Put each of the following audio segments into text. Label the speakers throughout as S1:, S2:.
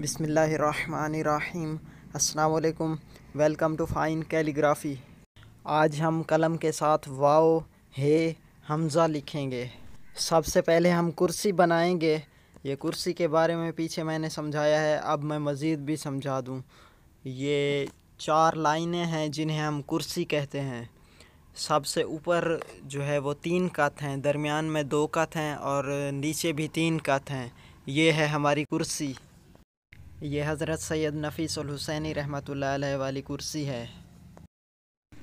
S1: बिसमीम् अल्लाम welcome to fine calligraphy आज हम कलम के साथ वाओ हे हमज़ा लिखेंगे सबसे पहले हम कुर्सी बनाएंगे ये कुर्सी के बारे में पीछे मैंने समझाया है अब मैं मज़ीद भी समझा दूँ ये चार लाइनें हैं जिन्हें हम कुर्सी कहते हैं सबसे ऊपर जो है वो तीन कत हैं दरमियान में दो कत हैं और नीचे भी तीन कत हैं ये है हमारी कुर्सी ये हज़रत सैयद हुसैनी रहमत वाली कुर्सी है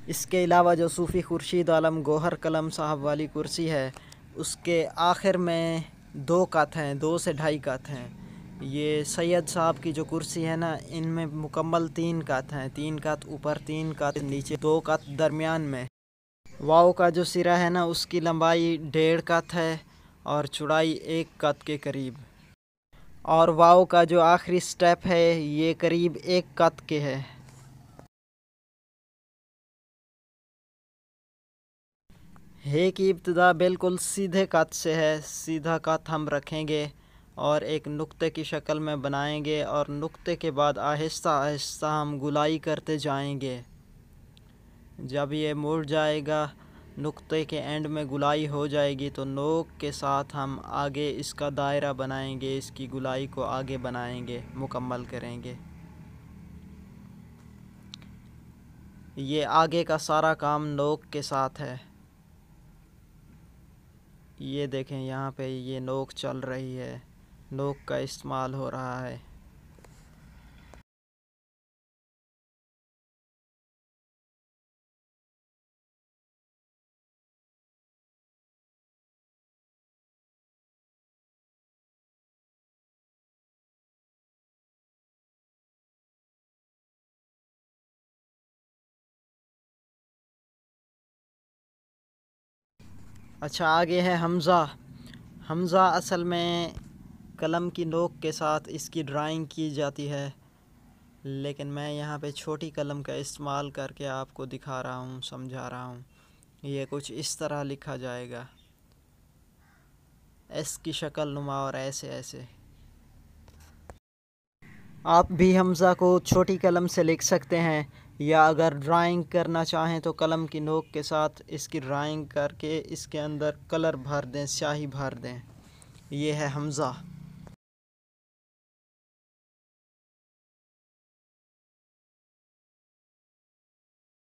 S1: इसके अलावा जो सूफ़ी खुर्शीद आलम गोहर कलम साहब वाली कुर्सी है उसके आखिर में दो कत हैं दो से ढाई कत हैं ये सैयद साहब की जो कुर्सी है ना इनमें मुकम्मल तीन कत हैं तीन कत ऊपर तीन कत नीचे दो कत दरमियान में वाओ का जो सिरा है ना उसकी लंबाई डेढ़ कत है और चुड़ाई एक कत के करीब और वाओ का जो आखिरी स्टेप है ये करीब एक कत के है हे की इब्तदा बिल्कुल सीधे कत से है सीधा कत हम रखेंगे और एक नुक्ते की शक्ल में बनाएंगे और नुक्ते के बाद आहिस्ता आहिस्ता हम गुलाई करते जाएंगे जब ये मुड़ जाएगा नुक्ते के एंड में गुलाई हो जाएगी तो नोक के साथ हम आगे इसका दायरा बनाएंगे इसकी गुलाई को आगे बनाएंगे मुकम्मल करेंगे ये आगे का सारा काम नोक के साथ है ये देखें यहाँ पे ये नोक चल रही है नोक का इस्तेमाल हो रहा है अच्छा आगे है हमज़ा हमज़ा असल में कलम की नोक के साथ इसकी ड्राइंग की जाती है लेकिन मैं यहाँ पे छोटी कलम का इस्तेमाल करके आपको दिखा रहा हूँ समझा रहा हूँ ये कुछ इस तरह लिखा जाएगा एस की शक्ल नुमा और ऐसे ऐसे आप भी हमज़ा को छोटी कलम से लिख सकते हैं या अगर ड्राइंग करना चाहें तो कलम की नोक के साथ इसकी ड्राइंग करके इसके अंदर कलर भर दें स्याही भर दें ये है हमज़ा